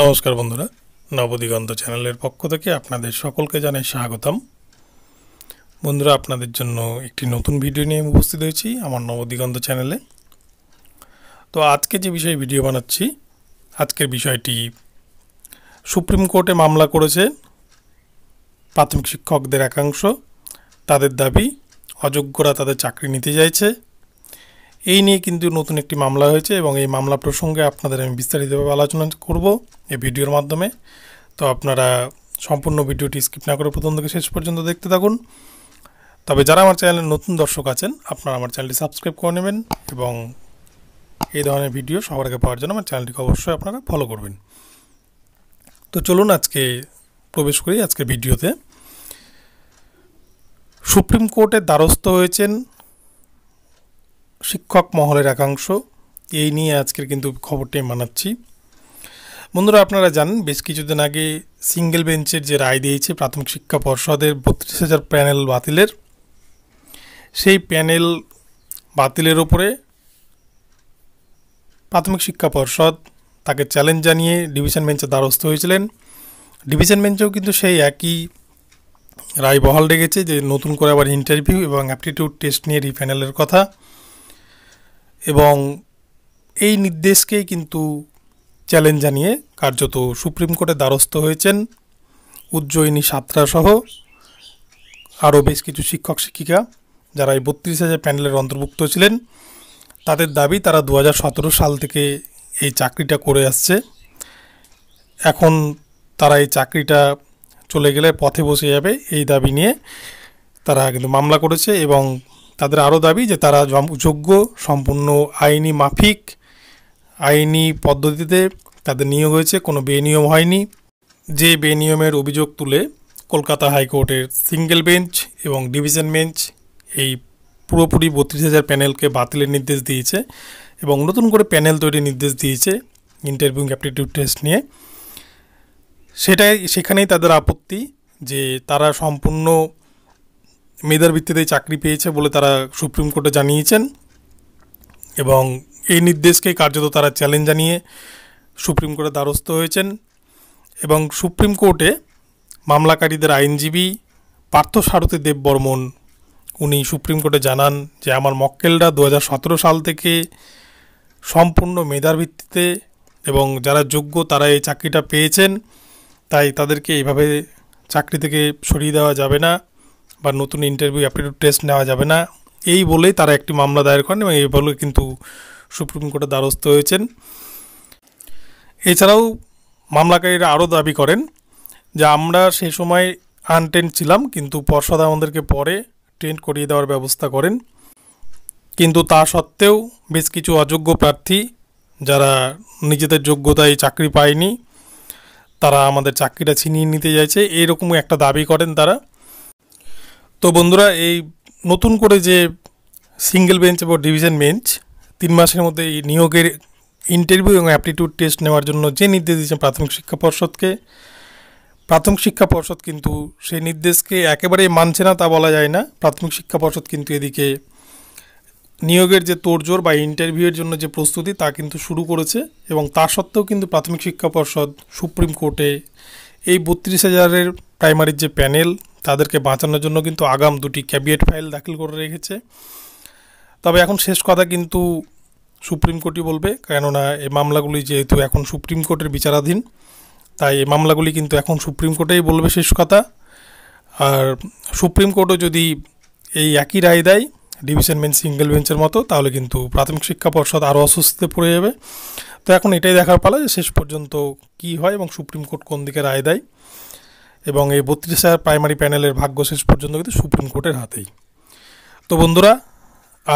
নমস্কার বন্ধুরা নবদিগন্ত চ্যানেলের পক্ষ থেকে আপনাদের সকলকে জানাই স্বাগতম বন্ধুরা আপনাদের জন্য একটি নতুন ভিডিও নিয়ে উপস্থিত হয়েছি আমার নবদিগন্ত চ্যানেলে তো আজকে যে বিষয়ে ভিডিও বানাচ্ছি আজকের বিষয়টি সুপ্রিম কোর্টে মামলা করেছে প্রাথমিক শিক্ষকদের একাংশ তাদের দাবি অযোগ্যরা তাদের চাকরি নিতে চাইছে এই নিয়ে কিন্তু নতুন একটি মামলা হয়েছে এবং এই মামলা প্রসঙ্গে আপনাদের আমি বিস্তারিতভাবে আলোচনা করব এই ভিডিওর মাধ্যমে তো আপনারা সম্পূর্ণ ভিডিওটি স্কিপ না করে প্রথম থেকে শেষ পর্যন্ত দেখতে থাকুন তবে যারা আমার চ্যানেলে নতুন দর্শক আছেন আপনারা আমার চ্যানেলটি সাবস্ক্রাইব করে নেবেন এবং এই ধরনের ভিডিও সবার আগে পাওয়ার জন্য আমার চ্যানেলটিকে অবশ্যই আপনারা ফলো করবেন তো চলুন আজকে প্রবেশ করি আজকে ভিডিওতে সুপ্রিম কোর্টের দ্বারস্থ হয়েছেন শিক্ষক মহলের একাংশ এই নিয়ে আজকের কিন্তু খবরটি মানাচ্ছি বন্ধুরা আপনারা জান বেশ কিছুদিন আগে সিঙ্গেল বেঞ্চের যে রায় দিয়েছে প্রাথমিক শিক্ষা পর্ষদের বত্রিশ হাজার প্যানেল বাতিলের সেই প্যানেল বাতিলের ওপরে প্রাথমিক শিক্ষা পর্ষদ তাকে চ্যালেঞ্জ জানিয়ে ডিভিশন বেঞ্চে দ্বারস্থ হয়েছিলেন ডিভিশন বেঞ্চেও কিন্তু সেই একই রায় বহাল রেখেছে যে নতুন করে আবার ইন্টারভিউ এবং অ্যাপটিটিউড টেস্ট নিয়ে রিফাইনালের কথা এবং এই নির্দেশকেই কিন্তু চ্যালেঞ্জ জানিয়ে কার্যত সুপ্রিম কোর্টে দ্বারস্থ হয়েছেন উজ্জয়িনী সাতরাসহ আরও বেশ কিছু শিক্ষক শিক্ষিকা যারা এই বত্রিশ হাজার প্যানেলের অন্তর্ভুক্ত ছিলেন তাদের দাবি তারা দু সাল থেকে এই চাকরিটা করে আসছে এখন তারা এই চাকরিটা চলে গেলে পথে বসে যাবে এই দাবি নিয়ে তারা কিন্তু মামলা করেছে এবং তাদের আরও দাবি যে তারা যোগ্য সম্পূর্ণ আইনি মাফিক আইনি পদ্ধতিতে তাদের নিয়োগ হয়েছে কোনো বেনিয়ম হয়নি যে বেনিয়মের অভিযোগ তুলে কলকাতা হাইকোর্টের সিঙ্গেল বেঞ্চ এবং ডিভিশন বেঞ্চ এই পুরোপুরি বত্রিশ হাজার প্যানেলকে বাতিলের নির্দেশ দিয়েছে এবং নতুন করে প্যানেল তৈরির নির্দেশ দিয়েছে ইন্টারভিউ অ্যাপটিটিউড টেস্ট নিয়ে সেটাই সেখানেই তাদের আপত্তি যে তারা সম্পূর্ণ মেধার ভিত্তিতে চাকরি পেয়েছে বলে তারা সুপ্রিম কোর্টে জানিয়েছেন এবং এই নির্দেশকে কার্যত তারা চ্যালেঞ্জ জানিয়ে সুপ্রিম কোর্টে দ্বারস্থ হয়েছেন এবং সুপ্রিম কোর্টে মামলাকারীদের আইনজীবী পার্থ সারথী দেববর্মন উনি সুপ্রিম কোর্টে জানান যে আমার মক্কেলরা দু সাল থেকে সম্পূর্ণ মেধার ভিত্তিতে এবং যারা যোগ্য তারা এই চাকরিটা পেয়েছেন তাই তাদেরকে এইভাবে চাকরি থেকে সরিয়ে দেওয়া যাবে না বা নতুন ইন্টারভিউ অ্যাপটিটিউড টেস্ট নেওয়া যাবে না এই বলেই তারা একটি মামলা দায়ের করেন এবং এই বলে কিন্তু সুপ্রিম কোর্টে দ্বারস্থ হয়েছেন এছাড়াও মামলাকারীরা আরও দাবি করেন যে আমরা সেই সময় আনটেন্ট ছিলাম কিন্তু পর্ষদ আমাদেরকে পরে টেন্ট করিয়ে দেওয়ার ব্যবস্থা করেন কিন্তু তা সত্ত্বেও বেশ কিছু অযোগ্য প্রার্থী যারা নিজেদের যোগ্যতায় চাকরি পায়নি তারা আমাদের চাকরিটা ছিনিয়ে নিতে চাইছে এরকম একটা দাবি করেন তারা তো বন্ধুরা এই নতুন করে যে সিঙ্গেল বেঞ্চ এবং ডিভিশন বেঞ্চ তিন মাসের মধ্যে এই নিয়োগের ইন্টারভিউ এবং অ্যাপটিটিউড টেস্ট নেওয়ার জন্য যে নির্দেশ দিয়েছেন প্রাথমিক শিক্ষা পর্ষদকে প্রাথমিক শিক্ষা পর্ষদ কিন্তু সেই নির্দেশকে একেবারেই মানছে না তা বলা যায় না প্রাথমিক শিক্ষা পর্ষদ কিন্তু এদিকে নিয়োগের যে তোড়জোড় বা ইন্টারভিউয়ের জন্য যে প্রস্তুতি তা কিন্তু শুরু করেছে এবং তা সত্ত্বেও কিন্তু প্রাথমিক শিক্ষা পর্ষদ সুপ্রিম কোর্টে এই বত্রিশ হাজারের প্রাইমারির যে প্যানেল তাদেরকে বাঁচানোর জন্য কিন্তু আগাম দুটি ক্যাবিয়েট ফাইল দাখিল করে রেখেছে তবে এখন শেষ কথা কিন্তু সুপ্রিম কোর্টই বলবে কেননা এই মামলাগুলি যেহেতু এখন সুপ্রিম কোর্টের বিচারাধীন তাই এই মামলাগুলি কিন্তু এখন সুপ্রিম কোর্টেই বলবে শেষ কথা আর সুপ্রিম কোর্টও যদি এই একই রায় দেয় ডিভিশন বেঞ্চ সিঙ্গেল বেঞ্চের মতো তাহলে কিন্তু প্রাথমিক শিক্ষা পর্ষদ আরও অস্বস্তিতে পড়ে যাবে তো এখন এটাই দেখার পালা যে শেষ পর্যন্ত কি হয় এবং সুপ্রিম কোর্ট কোন দিকে রায় দেয় এবং এই বত্রিশ হাজার প্রাইমারি প্যানেলের ভাগ্য শেষ পর্যন্ত কিন্তু সুপ্রিম কোর্টের হাতেই তো বন্ধুরা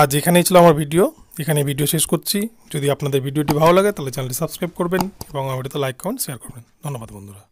আজ এখানেই ছিল আমার ভিডিও এখানে ভিডিও শেষ করছি যদি আপনাদের ভিডিওটি ভালো লাগে তাহলে চ্যানেলটি সাবস্ক্রাইব করবেন এবং আমার তো লাইক কমেন্ট শেয়ার করবেন ধন্যবাদ বন্ধুরা